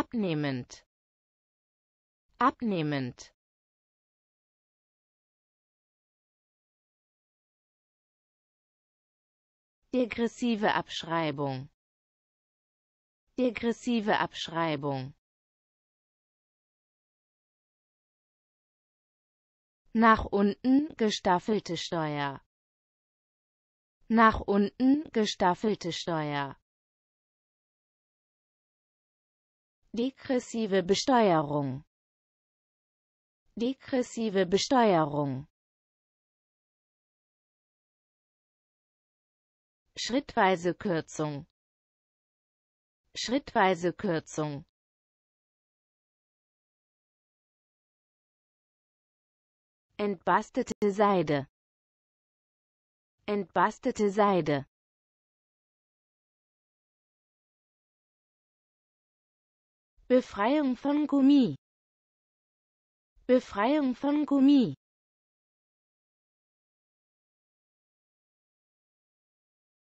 abnehmend abnehmend Degressive Abschreibung Degressive Abschreibung Nach unten gestaffelte Steuer Nach unten gestaffelte Steuer Degressive Besteuerung Degressive Besteuerung Schrittweise Kürzung Schrittweise Kürzung Entbastete Seide Entbastete Seide Befreiung von Gummi Befreiung von Gummi